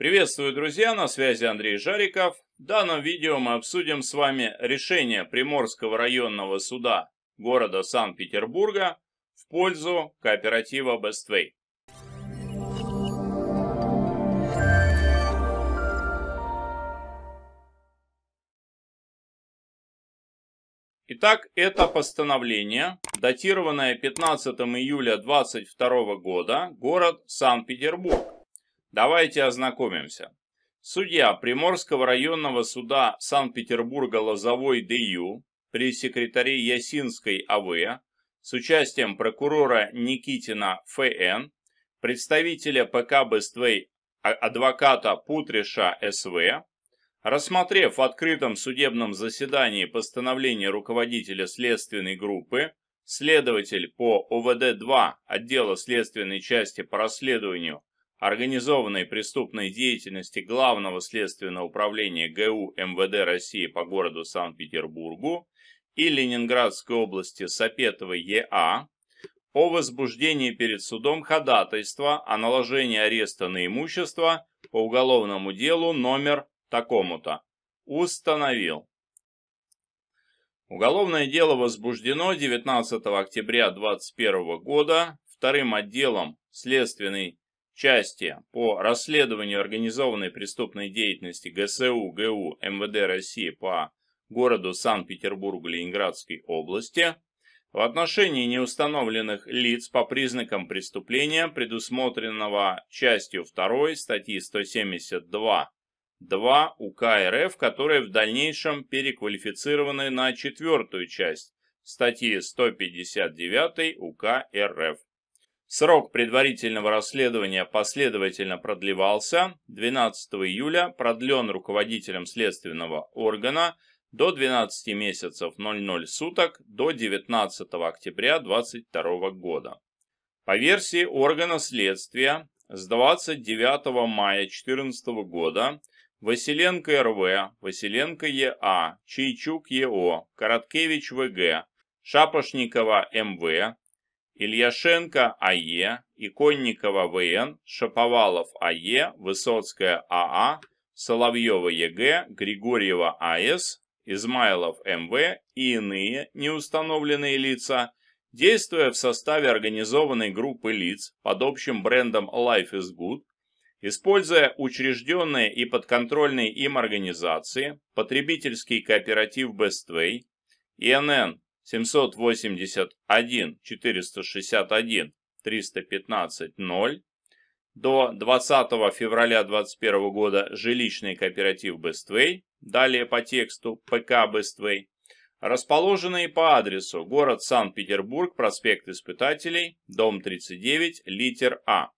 Приветствую, друзья, на связи Андрей Жариков. В данном видео мы обсудим с вами решение Приморского районного суда города Санкт-Петербурга в пользу кооператива Bestway. Итак, это постановление, датированное 15 июля 2022 года, город Санкт-Петербург. Давайте ознакомимся. Судья Приморского районного суда Санкт-Петербурга Лозовой Д.Ю. при секретаре Ясинской А.В. с участием прокурора Никитина Ф.Н., представителя ПК «Бествей» а, адвоката Путриша С.В., рассмотрев в открытом судебном заседании постановление руководителя следственной группы, следователь по ОВД-2 отдела следственной части по расследованию организованной преступной деятельности Главного следственного управления ГУ МВД России по городу Санкт-Петербургу и Ленинградской области Сапетовой ЕА о возбуждении перед судом ходатайства о наложении ареста на имущество по уголовному делу номер такому-то установил. Уголовное дело возбуждено 19 октября 2021 года вторым отделом следственной части по расследованию организованной преступной деятельности ГСУ ГУ МВД России по городу санкт петербург Ленинградской области в отношении неустановленных лиц по признакам преступления, предусмотренного частью 2 статьи 172 2 УК РФ, которые в дальнейшем переквалифицированы на четвертую часть статьи 159 УК РФ. Срок предварительного расследования последовательно продлевался. 12 июля продлен руководителем следственного органа до 12 месяцев 00 суток до 19 октября 2022 года. По версии органа следствия, с 29 мая 2014 года Василенко РВ, Василенко ЕА, Чайчук ЕО, Короткевич ВГ, Шапошникова МВ, Ильяшенко А.Е., Иконникова В.Н., Шаповалов А.Е., Высоцкая А.А., Соловьева Е.Г., Григорьева А.С., Измайлов М.В. и иные неустановленные лица, действуя в составе организованной группы лиц под общим брендом Life is Good, используя учрежденные и подконтрольные им организации, потребительский кооператив Bestway, ИНН 781 461 315 0 до 20 февраля 2021 года жилищный кооператив Бествей, далее по тексту ПК Бествей, расположенный по адресу город Санкт-Петербург, проспект Испытателей, дом 39, литер А,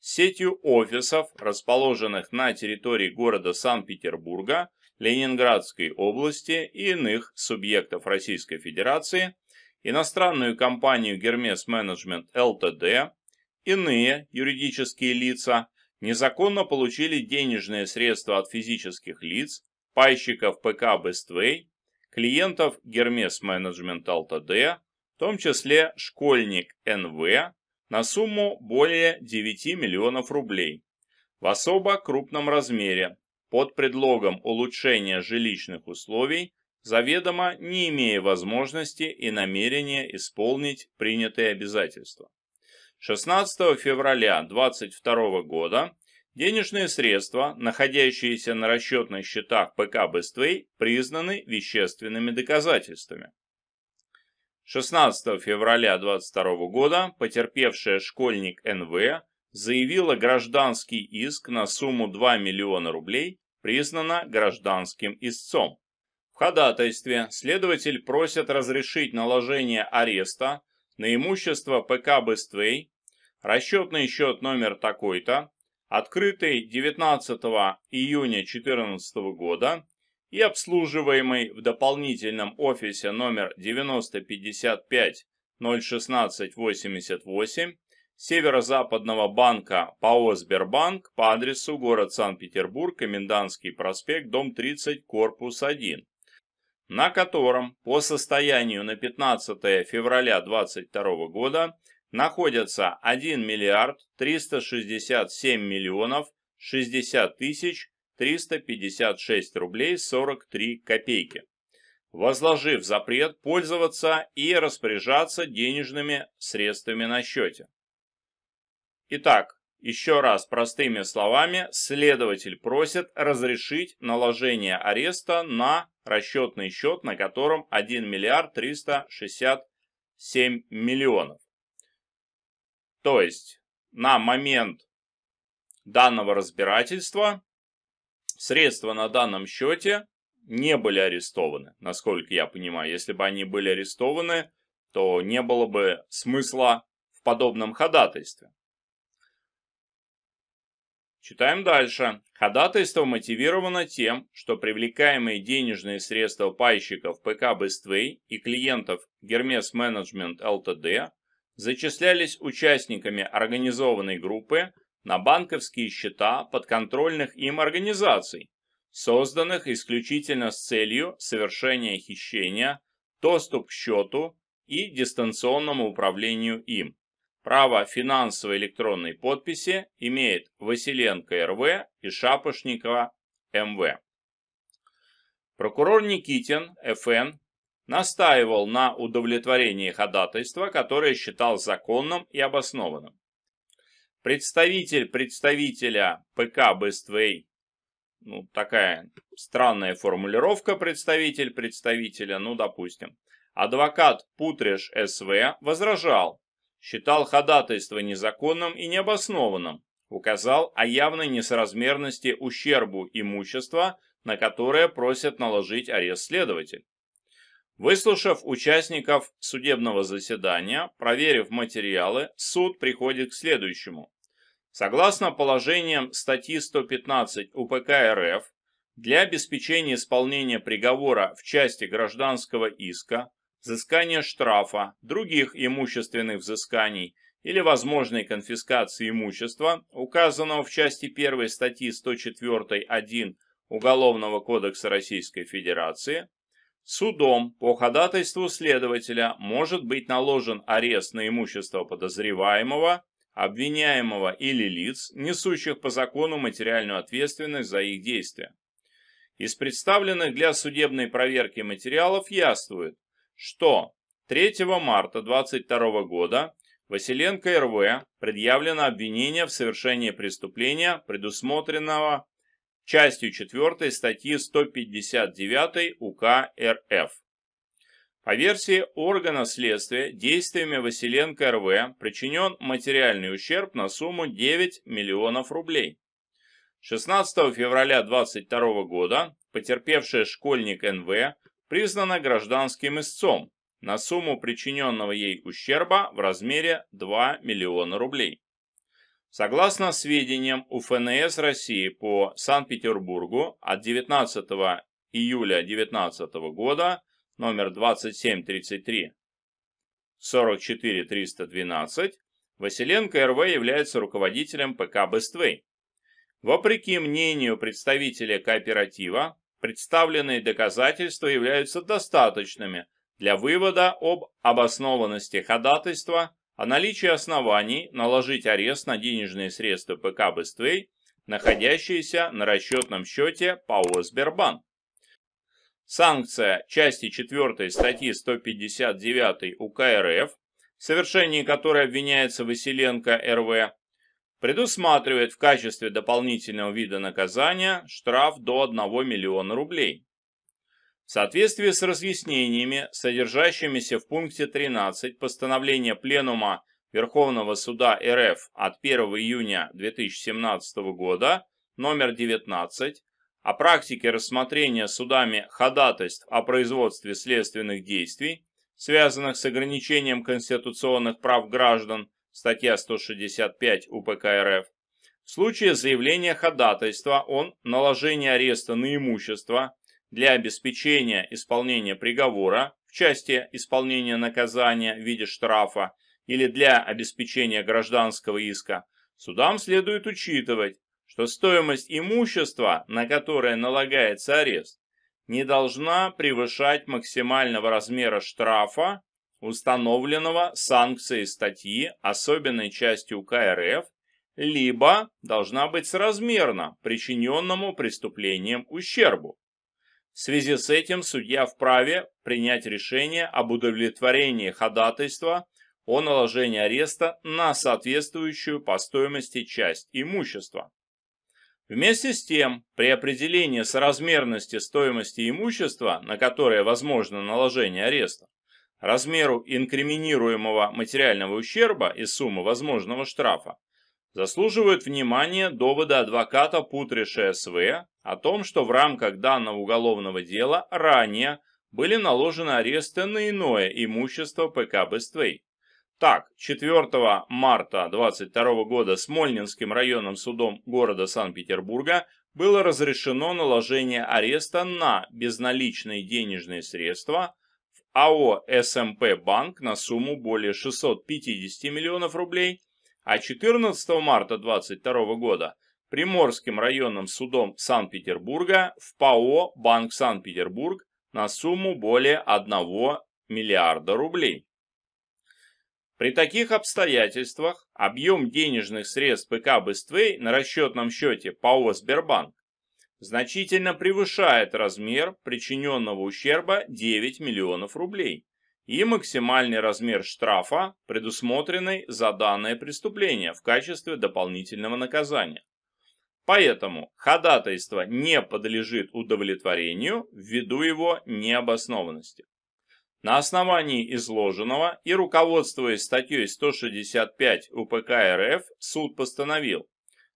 сетью офисов, расположенных на территории города Санкт-Петербурга, Ленинградской области и иных субъектов Российской Федерации, иностранную компанию «Гермес Менеджмент ЛТД», иные юридические лица незаконно получили денежные средства от физических лиц, пайщиков ПК «Бествей», клиентов «Гермес Менеджмент ЛТД», в том числе «Школьник НВ», на сумму более 9 миллионов рублей в особо крупном размере под предлогом улучшения жилищных условий, заведомо не имея возможности и намерения исполнить принятые обязательства. 16 февраля 2022 года денежные средства, находящиеся на расчетных счетах ПК «Быстрый», признаны вещественными доказательствами. 16 февраля 2022 года потерпевшая школьник НВ заявила гражданский иск на сумму 2 миллиона рублей признана гражданским истцом. В ходатайстве следователь просит разрешить наложение ареста на имущество ПК «Бествей», расчетный счет номер такой-то, открытый 19 июня 2014 года и обслуживаемый в дополнительном офисе номер 9055 01688 Северо-западного банка ПАО «Сбербанк» по адресу город Санкт-Петербург, Комендантский проспект, дом 30, корпус 1, на котором по состоянию на 15 февраля 2022 года находятся 1 миллиард 367 миллионов 60 тысяч 356 рублей 43 копейки, возложив запрет пользоваться и распоряжаться денежными средствами на счете. Итак, еще раз простыми словами, следователь просит разрешить наложение ареста на расчетный счет, на котором 1 миллиард 367 миллионов. То есть на момент данного разбирательства средства на данном счете не были арестованы, насколько я понимаю. Если бы они были арестованы, то не было бы смысла в подобном ходатайстве. Читаем дальше. Ходатайство мотивировано тем, что привлекаемые денежные средства пайщиков ПК Бествей и клиентов Гермес Менеджмент ЛТД зачислялись участниками организованной группы на банковские счета подконтрольных им организаций, созданных исключительно с целью совершения хищения, доступ к счету и дистанционному управлению им. Право финансовой электронной подписи имеет Василенко РВ и Шапошникова МВ. Прокурор Никитин ФН настаивал на удовлетворении ходатайства, которое считал законным и обоснованным. Представитель представителя ПК Бествей, ну такая странная формулировка представитель представителя, ну допустим, адвокат Путреш СВ возражал, считал ходатайство незаконным и необоснованным, указал о явной несоразмерности ущербу имущества, на которое просят наложить арест следователь. Выслушав участников судебного заседания, проверив материалы, суд приходит к следующему. Согласно положениям статьи 115 УПК РФ, для обеспечения исполнения приговора в части гражданского иска взыскания штрафа, других имущественных взысканий или возможной конфискации имущества, указанного в части 1 статьи 104.1 Уголовного кодекса Российской Федерации, судом по ходатайству следователя может быть наложен арест на имущество подозреваемого, обвиняемого или лиц, несущих по закону материальную ответственность за их действия. Из представленных для судебной проверки материалов яствует, что 3 марта 2022 года Василенко РВ предъявлено обвинение в совершении преступления, предусмотренного частью 4 статьи 159 УК РФ. По версии органа следствия, действиями Василенко РВ причинен материальный ущерб на сумму 9 миллионов рублей. 16 февраля 2022 года потерпевшая школьник НВ признана гражданским истцом на сумму причиненного ей ущерба в размере 2 миллиона рублей. Согласно сведениям УФНС России по Санкт-Петербургу от 19 июля 2019 года номер 2733 44312 Василенко РВ является руководителем ПК «Бествей». Вопреки мнению представителя кооператива, представленные доказательства являются достаточными для вывода об обоснованности ходатайства о наличии оснований наложить арест на денежные средства ПК «Быстрей», находящиеся на расчетном счете ПАО «Сбербанк». Санкция части 4 статьи 159 УК РФ, в совершении которой обвиняется Василенко РВ, предусматривает в качестве дополнительного вида наказания штраф до 1 миллиона рублей. В соответствии с разъяснениями, содержащимися в пункте 13 постановления Пленума Верховного Суда РФ от 1 июня 2017 года, номер 19, о практике рассмотрения судами ходатайств о производстве следственных действий, связанных с ограничением конституционных прав граждан статья 165 УПК РФ, в случае заявления ходатайства о наложении ареста на имущество для обеспечения исполнения приговора в части исполнения наказания в виде штрафа или для обеспечения гражданского иска, судам следует учитывать, что стоимость имущества, на которое налагается арест, не должна превышать максимального размера штрафа установленного санкцией статьи особенной части УК РФ, либо должна быть соразмерна причиненному преступлением ущербу. В связи с этим судья вправе принять решение об удовлетворении ходатайства о наложении ареста на соответствующую по стоимости часть имущества. Вместе с тем, при определении соразмерности стоимости имущества, на которое возможно наложение ареста, размеру инкриминируемого материального ущерба и суммы возможного штрафа, заслуживают внимания доводы адвоката Путриши СВ о том, что в рамках данного уголовного дела ранее были наложены аресты на иное имущество ПК «Бествей». Так, 4 марта 2022 года Смольнинским районным судом города Санкт-Петербурга было разрешено наложение ареста на безналичные денежные средства, АО СМП эм «Банк» на сумму более 650 миллионов рублей, а 14 марта 2022 года Приморским районным судом Санкт-Петербурга в ПАО «Банк Санкт-Петербург» на сумму более 1 миллиарда рублей. При таких обстоятельствах объем денежных средств ПК «Быстрей» на расчетном счете ПАО «Сбербанк» значительно превышает размер причиненного ущерба 9 миллионов рублей и максимальный размер штрафа, предусмотренный за данное преступление в качестве дополнительного наказания. Поэтому ходатайство не подлежит удовлетворению ввиду его необоснованности. На основании изложенного и руководствуясь статьей 165 УПК РФ, суд постановил,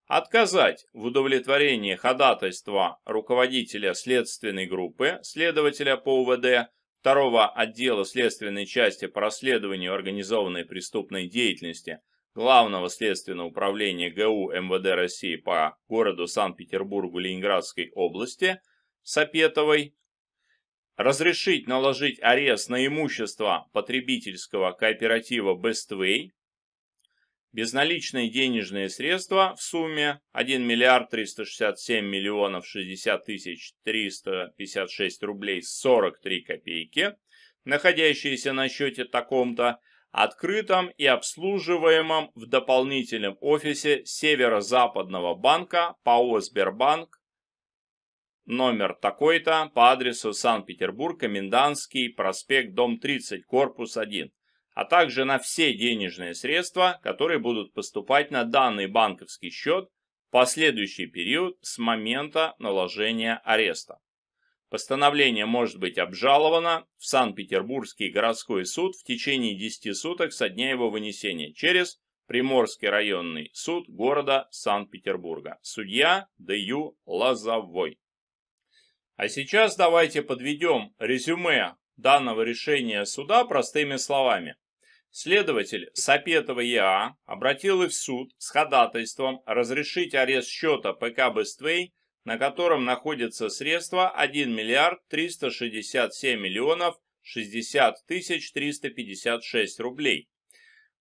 Отказать в удовлетворении ходатайства руководителя следственной группы, следователя по УВД, второго отдела следственной части по расследованию организованной преступной деятельности Главного следственного управления ГУ МВД России по городу Санкт-Петербургу Ленинградской области Сапетовой разрешить наложить арест на имущество потребительского кооператива «Бествей», Безналичные денежные средства в сумме 1 миллиард 367 миллионов 60 тысяч 356 рублей 43 копейки, находящиеся на счете таком-то, открытом и обслуживаемом в дополнительном офисе Северо-Западного банка ПАО «Сбербанк» номер такой-то по адресу Санкт-Петербург, Комендантский, проспект, дом 30, корпус 1 а также на все денежные средства, которые будут поступать на данный банковский счет в последующий период с момента наложения ареста. Постановление может быть обжаловано в Санкт-Петербургский городской суд в течение 10 суток со дня его вынесения через Приморский районный суд города Санкт-Петербурга. Судья Д.Ю. Лозовой. А сейчас давайте подведем резюме данного решения суда простыми словами. Следователь Сапетова ЕА обратил их в суд с ходатайством разрешить арест счета ПК «Бествей», на котором находятся средства 1 миллиард 367 миллионов 60 тысяч 356 рублей.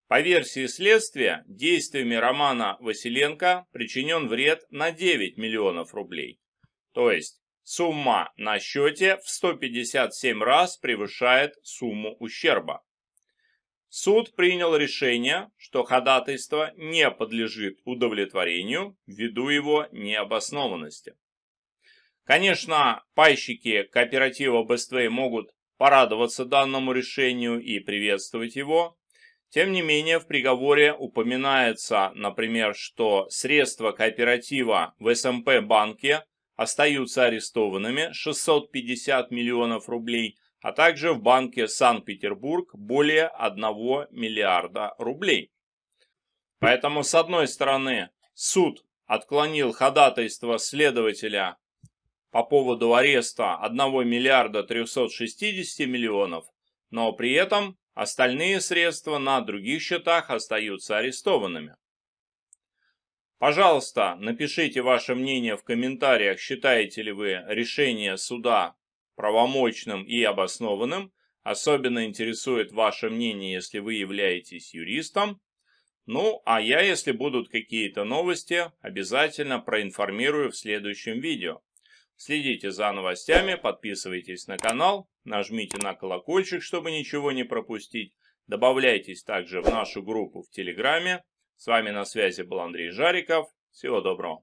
По версии следствия, действиями Романа Василенко причинен вред на 9 миллионов рублей. То есть сумма на счете в 157 раз превышает сумму ущерба. Суд принял решение, что ходатайство не подлежит удовлетворению ввиду его необоснованности. Конечно, пайщики кооператива Бествей могут порадоваться данному решению и приветствовать его. Тем не менее, в приговоре упоминается, например, что средства кооператива в СМП банке остаются арестованными 650 миллионов рублей – а также в банке Санкт-Петербург более 1 миллиарда рублей. Поэтому, с одной стороны, суд отклонил ходатайство следователя по поводу ареста 1 миллиарда 360 миллионов, но при этом остальные средства на других счетах остаются арестованными. Пожалуйста, напишите ваше мнение в комментариях, считаете ли вы решение суда правомочным и обоснованным. Особенно интересует ваше мнение, если вы являетесь юристом. Ну, а я, если будут какие-то новости, обязательно проинформирую в следующем видео. Следите за новостями, подписывайтесь на канал, нажмите на колокольчик, чтобы ничего не пропустить. Добавляйтесь также в нашу группу в Телеграме. С вами на связи был Андрей Жариков. Всего доброго.